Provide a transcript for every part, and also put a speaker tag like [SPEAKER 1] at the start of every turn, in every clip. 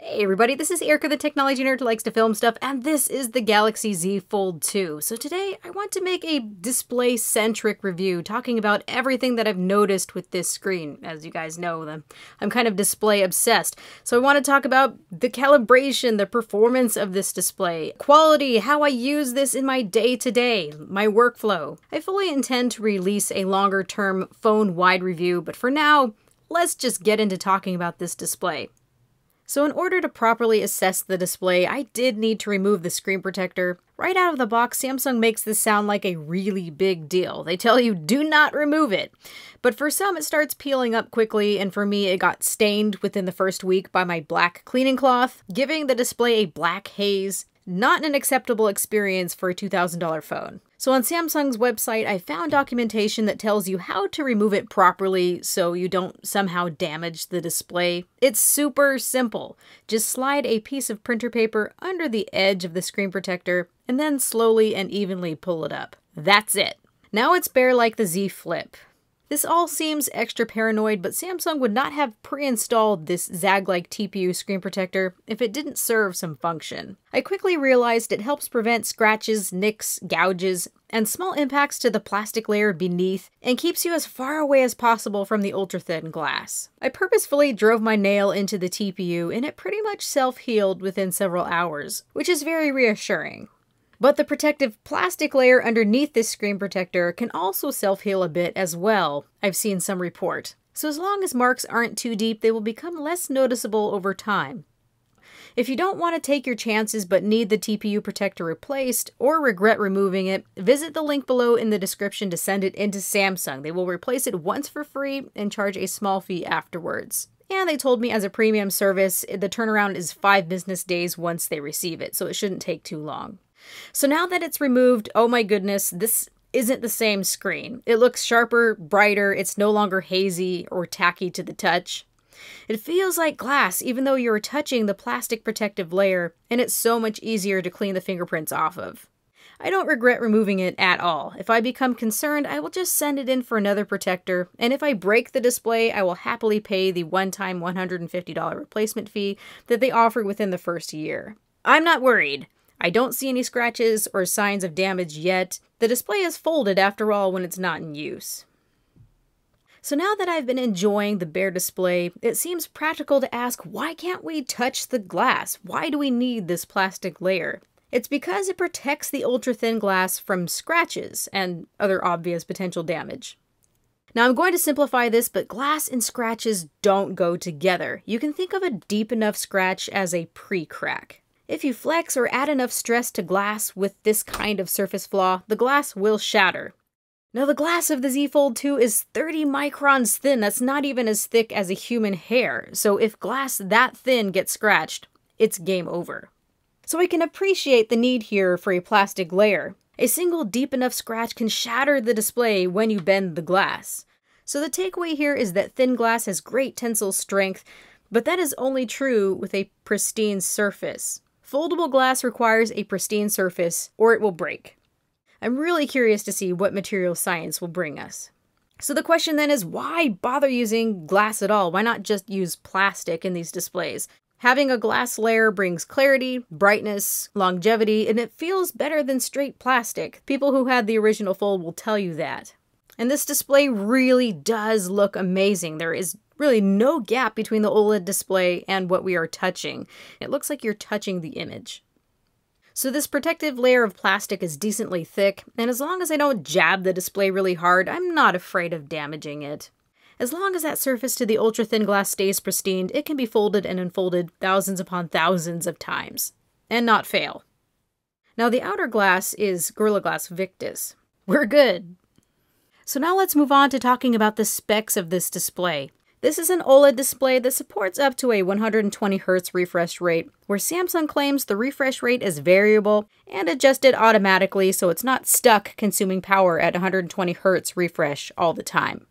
[SPEAKER 1] Hey everybody, this is Erica the Technology Nerd who likes to film stuff, and this is the Galaxy Z Fold 2. So today I want to make a display-centric review talking about everything that I've noticed with this screen. As you guys know, I'm kind of display obsessed. So I want to talk about the calibration, the performance of this display, quality, how I use this in my day-to-day, -day, my workflow. I fully intend to release a longer-term phone-wide review, but for now, let's just get into talking about this display. So in order to properly assess the display, I did need to remove the screen protector. Right out of the box, Samsung makes this sound like a really big deal. They tell you, do not remove it. But for some, it starts peeling up quickly, and for me, it got stained within the first week by my black cleaning cloth, giving the display a black haze. Not an acceptable experience for a $2,000 phone. So on Samsung's website, I found documentation that tells you how to remove it properly so you don't somehow damage the display. It's super simple. Just slide a piece of printer paper under the edge of the screen protector and then slowly and evenly pull it up. That's it. Now it's bare like the Z Flip. This all seems extra paranoid, but Samsung would not have pre-installed this Zag-like TPU screen protector if it didn't serve some function. I quickly realized it helps prevent scratches, nicks, gouges, and small impacts to the plastic layer beneath and keeps you as far away as possible from the ultra-thin glass. I purposefully drove my nail into the TPU and it pretty much self-healed within several hours, which is very reassuring. But the protective plastic layer underneath this screen protector can also self-heal a bit as well, I've seen some report. So as long as marks aren't too deep, they will become less noticeable over time. If you don't want to take your chances but need the TPU protector replaced or regret removing it, visit the link below in the description to send it into Samsung. They will replace it once for free and charge a small fee afterwards. And they told me as a premium service, the turnaround is five business days once they receive it, so it shouldn't take too long. So now that it's removed, oh my goodness, this isn't the same screen. It looks sharper, brighter, it's no longer hazy or tacky to the touch. It feels like glass, even though you're touching the plastic protective layer, and it's so much easier to clean the fingerprints off of. I don't regret removing it at all. If I become concerned, I will just send it in for another protector, and if I break the display, I will happily pay the one time $150 replacement fee that they offer within the first year. I'm not worried. I don't see any scratches or signs of damage yet. The display is folded after all when it's not in use. So now that I've been enjoying the bare display, it seems practical to ask why can't we touch the glass? Why do we need this plastic layer? It's because it protects the ultra-thin glass from scratches and other obvious potential damage. Now I'm going to simplify this, but glass and scratches don't go together. You can think of a deep enough scratch as a pre-crack. If you flex or add enough stress to glass with this kind of surface flaw, the glass will shatter. Now the glass of the Z Fold 2 is 30 microns thin, that's not even as thick as a human hair, so if glass that thin gets scratched, it's game over. So I can appreciate the need here for a plastic layer. A single deep enough scratch can shatter the display when you bend the glass. So the takeaway here is that thin glass has great tensile strength, but that is only true with a pristine surface. Foldable glass requires a pristine surface or it will break. I'm really curious to see what material science will bring us. So the question then is why bother using glass at all? Why not just use plastic in these displays? Having a glass layer brings clarity, brightness, longevity, and it feels better than straight plastic. People who had the original fold will tell you that. And this display really does look amazing. There is really no gap between the OLED display and what we are touching. It looks like you're touching the image. So this protective layer of plastic is decently thick, and as long as I don't jab the display really hard, I'm not afraid of damaging it. As long as that surface to the ultra-thin glass stays pristine, it can be folded and unfolded thousands upon thousands of times, and not fail. Now the outer glass is Gorilla Glass Victus. We're good. So now let's move on to talking about the specs of this display. This is an OLED display that supports up to a 120Hz refresh rate, where Samsung claims the refresh rate is variable and adjusted automatically so it's not stuck consuming power at 120Hz refresh all the time.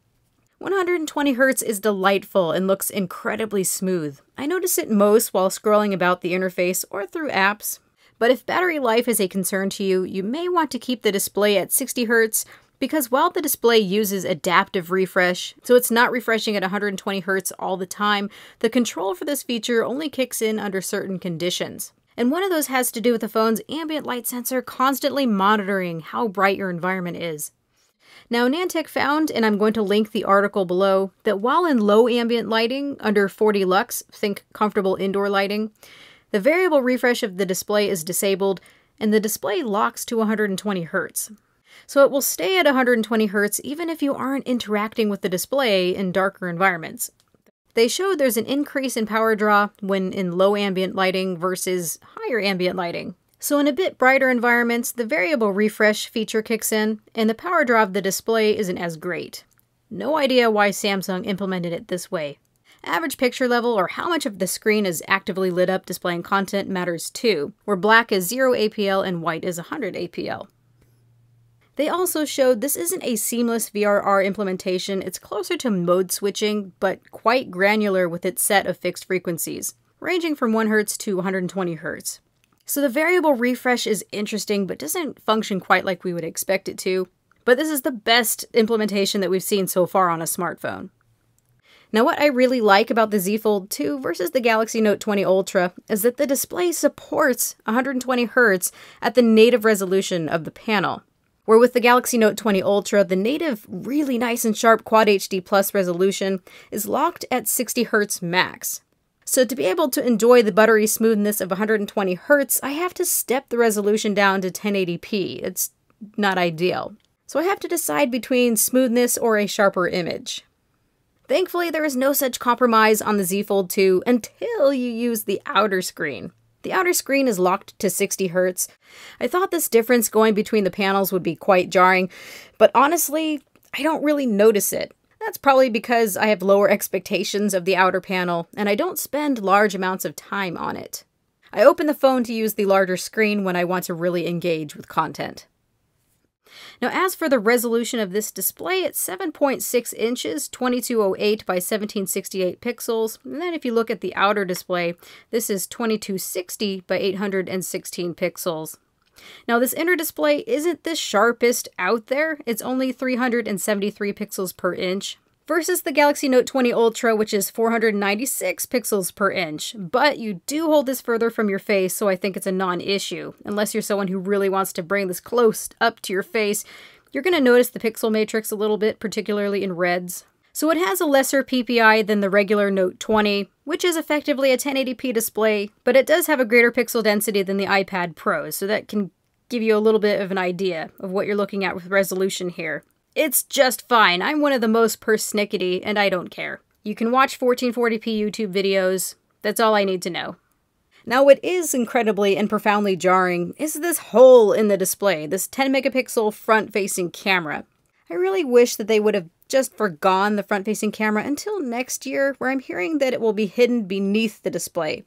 [SPEAKER 1] 120Hz is delightful and looks incredibly smooth. I notice it most while scrolling about the interface or through apps, but if battery life is a concern to you, you may want to keep the display at 60Hz because while the display uses adaptive refresh, so it's not refreshing at 120 Hz all the time, the control for this feature only kicks in under certain conditions. And one of those has to do with the phone's ambient light sensor constantly monitoring how bright your environment is. Now, Nantec found, and I'm going to link the article below, that while in low ambient lighting, under 40 lux, think comfortable indoor lighting, the variable refresh of the display is disabled and the display locks to 120 Hz so it will stay at 120 Hz even if you aren't interacting with the display in darker environments. They showed there's an increase in power draw when in low ambient lighting versus higher ambient lighting. So in a bit brighter environments, the variable refresh feature kicks in, and the power draw of the display isn't as great. No idea why Samsung implemented it this way. Average picture level, or how much of the screen is actively lit up displaying content, matters too, where black is 0 APL and white is 100 APL. They also showed this isn't a seamless VRR implementation, it's closer to mode switching, but quite granular with its set of fixed frequencies, ranging from 1 Hz to 120 Hz. So the variable refresh is interesting, but doesn't function quite like we would expect it to. But this is the best implementation that we've seen so far on a smartphone. Now, what I really like about the Z Fold 2 versus the Galaxy Note 20 Ultra is that the display supports 120 Hz at the native resolution of the panel where with the Galaxy Note 20 Ultra, the native, really nice and sharp Quad HD Plus resolution is locked at 60 Hz max. So to be able to enjoy the buttery smoothness of 120 Hz, I have to step the resolution down to 1080p. It's not ideal. So I have to decide between smoothness or a sharper image. Thankfully, there is no such compromise on the Z Fold 2 until you use the outer screen. The outer screen is locked to 60 Hz. I thought this difference going between the panels would be quite jarring, but honestly, I don't really notice it. That's probably because I have lower expectations of the outer panel, and I don't spend large amounts of time on it. I open the phone to use the larger screen when I want to really engage with content. Now, as for the resolution of this display, it's 7.6 inches, 2208 by 1768 pixels. And then if you look at the outer display, this is 2260 by 816 pixels. Now, this inner display isn't the sharpest out there. It's only 373 pixels per inch, versus the Galaxy Note 20 Ultra, which is 496 pixels per inch. But you do hold this further from your face, so I think it's a non-issue. Unless you're someone who really wants to bring this close up to your face, you're going to notice the pixel matrix a little bit, particularly in reds. So it has a lesser PPI than the regular Note 20, which is effectively a 1080p display, but it does have a greater pixel density than the iPad Pro, so that can give you a little bit of an idea of what you're looking at with resolution here. It's just fine. I'm one of the most persnickety, and I don't care. You can watch 1440p YouTube videos. That's all I need to know. Now, what is incredibly and profoundly jarring is this hole in the display, this 10 megapixel front facing camera. I really wish that they would have just forgone the front facing camera until next year, where I'm hearing that it will be hidden beneath the display.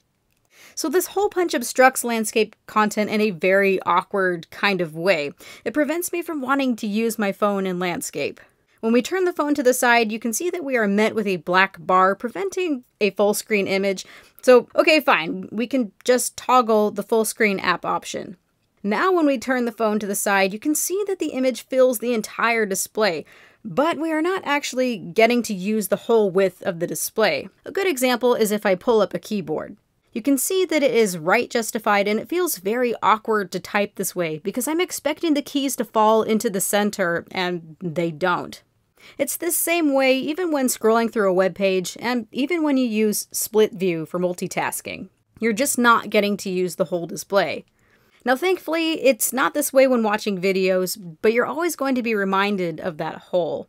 [SPEAKER 1] So this whole punch obstructs landscape content in a very awkward kind of way. It prevents me from wanting to use my phone in landscape. When we turn the phone to the side, you can see that we are met with a black bar preventing a full screen image. So, okay, fine, we can just toggle the full screen app option. Now when we turn the phone to the side, you can see that the image fills the entire display, but we are not actually getting to use the whole width of the display. A good example is if I pull up a keyboard. You can see that it is right justified and it feels very awkward to type this way because I'm expecting the keys to fall into the center and they don't. It's the same way even when scrolling through a web page and even when you use split view for multitasking. You're just not getting to use the whole display. Now thankfully, it's not this way when watching videos, but you're always going to be reminded of that hole.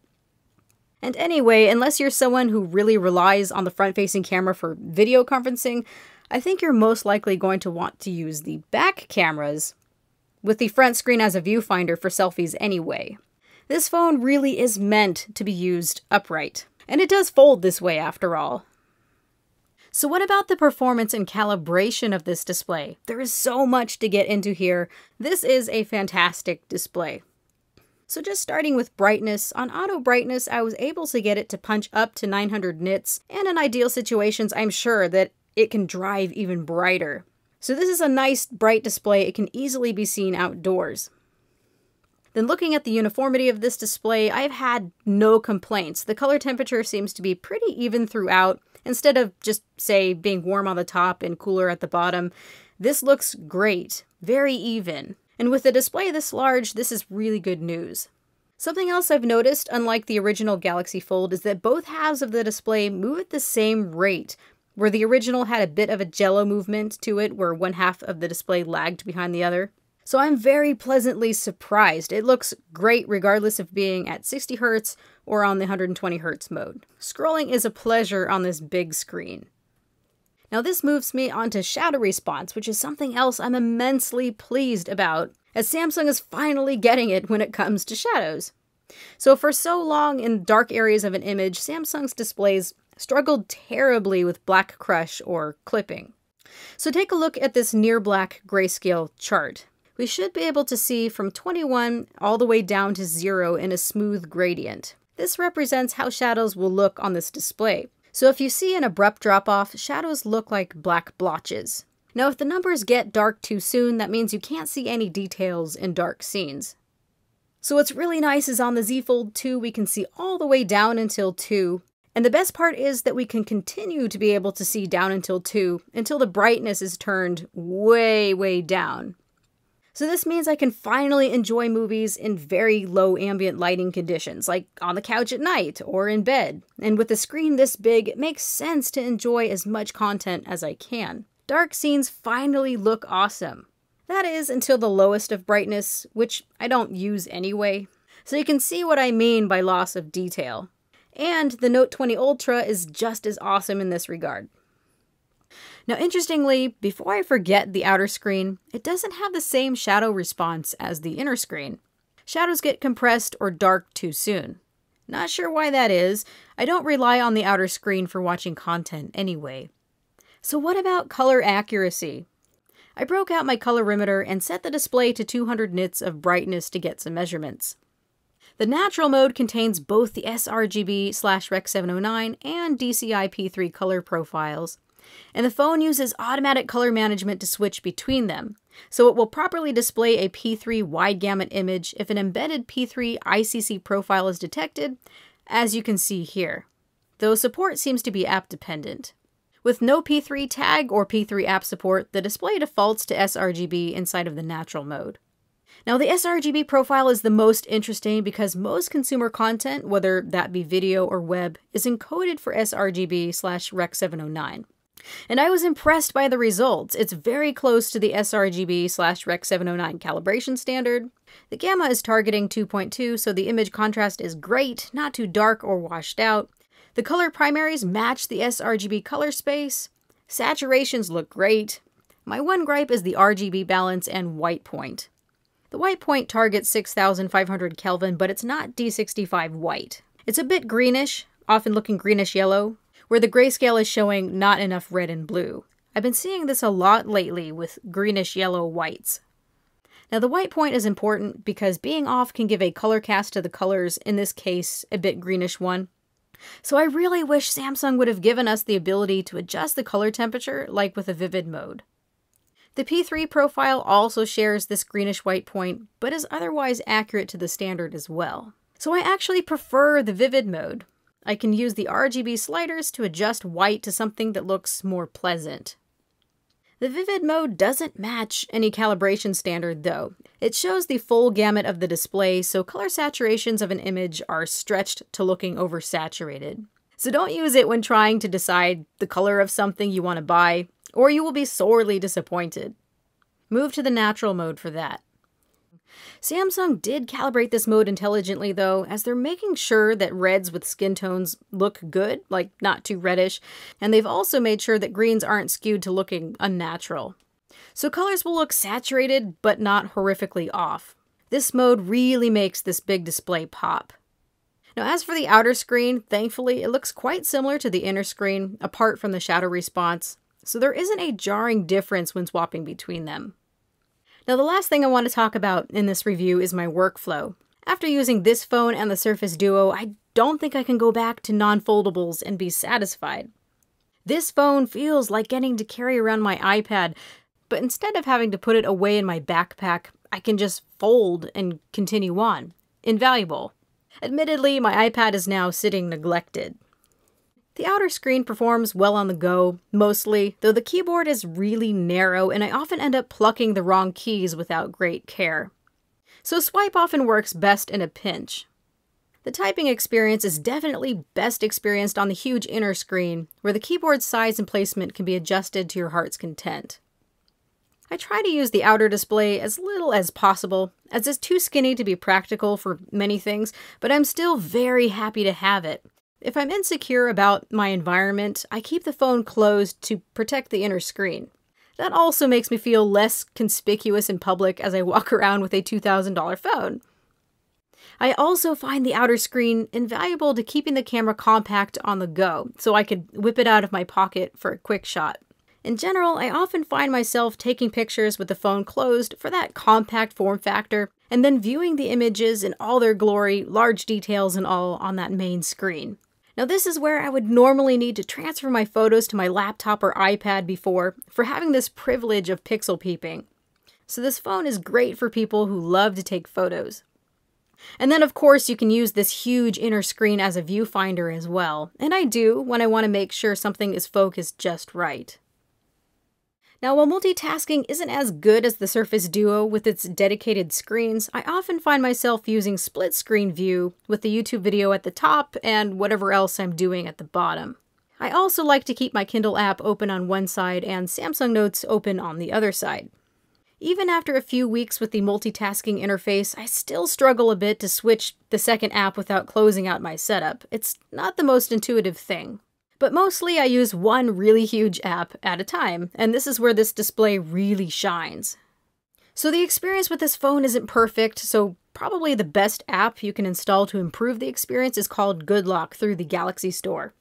[SPEAKER 1] And anyway, unless you're someone who really relies on the front facing camera for video conferencing, I think you're most likely going to want to use the back cameras with the front screen as a viewfinder for selfies anyway. This phone really is meant to be used upright, and it does fold this way after all. So what about the performance and calibration of this display? There is so much to get into here. This is a fantastic display. So just starting with brightness, on auto brightness I was able to get it to punch up to 900 nits, and in ideal situations I'm sure that it can drive even brighter. So this is a nice bright display. It can easily be seen outdoors. Then looking at the uniformity of this display, I've had no complaints. The color temperature seems to be pretty even throughout. Instead of just, say, being warm on the top and cooler at the bottom, this looks great, very even. And with a display this large, this is really good news. Something else I've noticed, unlike the original Galaxy Fold, is that both halves of the display move at the same rate, where the original had a bit of a jello movement to it, where one half of the display lagged behind the other. So I'm very pleasantly surprised. It looks great regardless of being at 60 Hz or on the 120 Hz mode. Scrolling is a pleasure on this big screen. Now this moves me onto shadow response, which is something else I'm immensely pleased about, as Samsung is finally getting it when it comes to shadows. So for so long in dark areas of an image, Samsung's displays struggled terribly with black crush or clipping. So take a look at this near black grayscale chart. We should be able to see from 21 all the way down to zero in a smooth gradient. This represents how shadows will look on this display. So if you see an abrupt drop off, shadows look like black blotches. Now if the numbers get dark too soon, that means you can't see any details in dark scenes. So what's really nice is on the Z Fold 2, we can see all the way down until 2, and the best part is that we can continue to be able to see down until 2, until the brightness is turned way, way down. So this means I can finally enjoy movies in very low ambient lighting conditions, like on the couch at night or in bed. And with a screen this big, it makes sense to enjoy as much content as I can. Dark scenes finally look awesome. That is until the lowest of brightness, which I don't use anyway. So you can see what I mean by loss of detail and the Note 20 Ultra is just as awesome in this regard. Now, interestingly, before I forget the outer screen, it doesn't have the same shadow response as the inner screen. Shadows get compressed or dark too soon. Not sure why that is. I don't rely on the outer screen for watching content anyway. So what about color accuracy? I broke out my colorimeter and set the display to 200 nits of brightness to get some measurements. The natural mode contains both the sRGB slash Rec 709 and DCI-P3 color profiles, and the phone uses automatic color management to switch between them, so it will properly display a P3 wide gamut image if an embedded P3 ICC profile is detected, as you can see here, though support seems to be app dependent. With no P3 tag or P3 app support, the display defaults to sRGB inside of the natural mode. Now, the sRGB profile is the most interesting because most consumer content, whether that be video or web, is encoded for sRGB slash Rec 709. And I was impressed by the results. It's very close to the sRGB slash Rec 709 calibration standard. The gamma is targeting 2.2, so the image contrast is great, not too dark or washed out. The color primaries match the sRGB color space. Saturations look great. My one gripe is the RGB balance and white point. The white point targets 6500 Kelvin, but it's not D65 white. It's a bit greenish, often looking greenish yellow, where the grayscale is showing not enough red and blue. I've been seeing this a lot lately with greenish yellow whites. Now the white point is important because being off can give a color cast to the colors, in this case a bit greenish one. So I really wish Samsung would have given us the ability to adjust the color temperature like with a vivid mode. The P3 profile also shares this greenish-white point, but is otherwise accurate to the standard as well. So I actually prefer the Vivid mode. I can use the RGB sliders to adjust white to something that looks more pleasant. The Vivid mode doesn't match any calibration standard though. It shows the full gamut of the display, so color saturations of an image are stretched to looking oversaturated. So don't use it when trying to decide the color of something you want to buy, or you will be sorely disappointed. Move to the natural mode for that. Samsung did calibrate this mode intelligently, though, as they're making sure that reds with skin tones look good, like not too reddish, and they've also made sure that greens aren't skewed to looking unnatural. So colors will look saturated, but not horrifically off. This mode really makes this big display pop. Now as for the outer screen, thankfully it looks quite similar to the inner screen apart from the shadow response, so there isn't a jarring difference when swapping between them. Now the last thing I want to talk about in this review is my workflow. After using this phone and the Surface Duo, I don't think I can go back to non-foldables and be satisfied. This phone feels like getting to carry around my iPad, but instead of having to put it away in my backpack, I can just fold and continue on. Invaluable. Admittedly, my iPad is now sitting neglected. The outer screen performs well on the go, mostly, though the keyboard is really narrow and I often end up plucking the wrong keys without great care. So swipe often works best in a pinch. The typing experience is definitely best experienced on the huge inner screen, where the keyboard size and placement can be adjusted to your heart's content. I try to use the outer display as little as possible, as it's too skinny to be practical for many things, but I'm still very happy to have it. If I'm insecure about my environment, I keep the phone closed to protect the inner screen. That also makes me feel less conspicuous in public as I walk around with a $2,000 phone. I also find the outer screen invaluable to keeping the camera compact on the go, so I could whip it out of my pocket for a quick shot. In general, I often find myself taking pictures with the phone closed for that compact form factor, and then viewing the images in all their glory, large details and all, on that main screen. Now, this is where I would normally need to transfer my photos to my laptop or iPad before for having this privilege of pixel peeping. So, this phone is great for people who love to take photos. And then, of course, you can use this huge inner screen as a viewfinder as well. And I do when I want to make sure something is focused just right. Now, while multitasking isn't as good as the Surface Duo with its dedicated screens, I often find myself using split screen view with the YouTube video at the top and whatever else I'm doing at the bottom. I also like to keep my Kindle app open on one side and Samsung Notes open on the other side. Even after a few weeks with the multitasking interface, I still struggle a bit to switch the second app without closing out my setup. It's not the most intuitive thing but mostly I use one really huge app at a time, and this is where this display really shines. So the experience with this phone isn't perfect, so probably the best app you can install to improve the experience is called GoodLock through the Galaxy Store.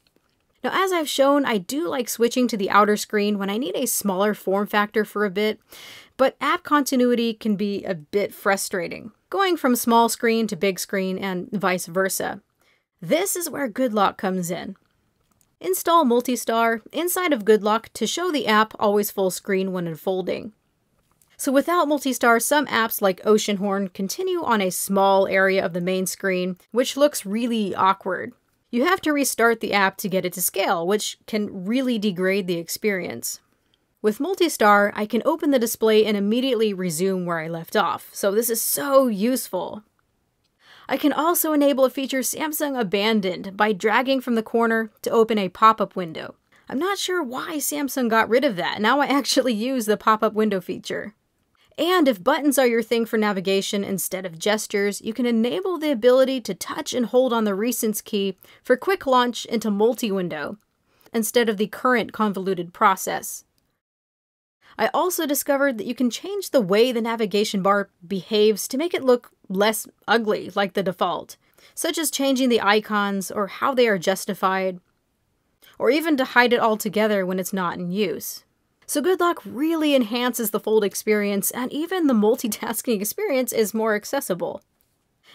[SPEAKER 1] Now, as I've shown, I do like switching to the outer screen when I need a smaller form factor for a bit, but app continuity can be a bit frustrating, going from small screen to big screen and vice versa. This is where GoodLock comes in. Install Multistar inside of GoodLock to show the app always full screen when unfolding. So without Multistar, some apps like Oceanhorn continue on a small area of the main screen, which looks really awkward. You have to restart the app to get it to scale, which can really degrade the experience. With Multistar, I can open the display and immediately resume where I left off, so this is so useful. I can also enable a feature Samsung abandoned by dragging from the corner to open a pop-up window. I'm not sure why Samsung got rid of that. Now I actually use the pop-up window feature. And if buttons are your thing for navigation instead of gestures, you can enable the ability to touch and hold on the Recents key for quick launch into multi-window instead of the current convoluted process. I also discovered that you can change the way the navigation bar behaves to make it look less ugly like the default, such as changing the icons or how they are justified, or even to hide it altogether when it's not in use. So Good Luck really enhances the fold experience, and even the multitasking experience is more accessible.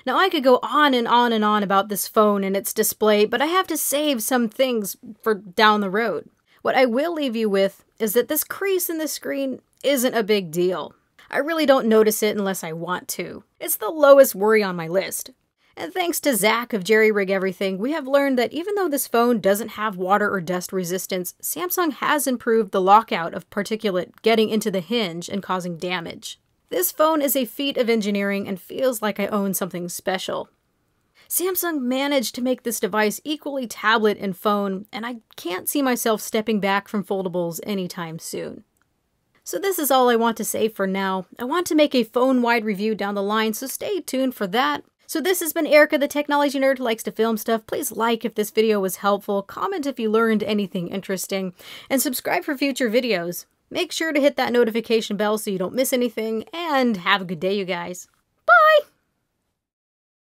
[SPEAKER 1] Now, I could go on and on and on about this phone and its display, but I have to save some things for down the road. What I will leave you with is that this crease in the screen isn't a big deal. I really don't notice it unless I want to. It's the lowest worry on my list. And thanks to Zach of Jerry Rig Everything, we have learned that even though this phone doesn't have water or dust resistance, Samsung has improved the lockout of particulate getting into the hinge and causing damage. This phone is a feat of engineering and feels like I own something special. Samsung managed to make this device equally tablet and phone, and I can't see myself stepping back from foldables anytime soon. So this is all I want to say for now. I want to make a phone-wide review down the line, so stay tuned for that. So this has been Erica the Technology Nerd who likes to film stuff. Please like if this video was helpful, comment if you learned anything interesting, and subscribe for future videos. Make sure to hit that notification bell so you don't miss anything, and have a good day, you guys. Bye!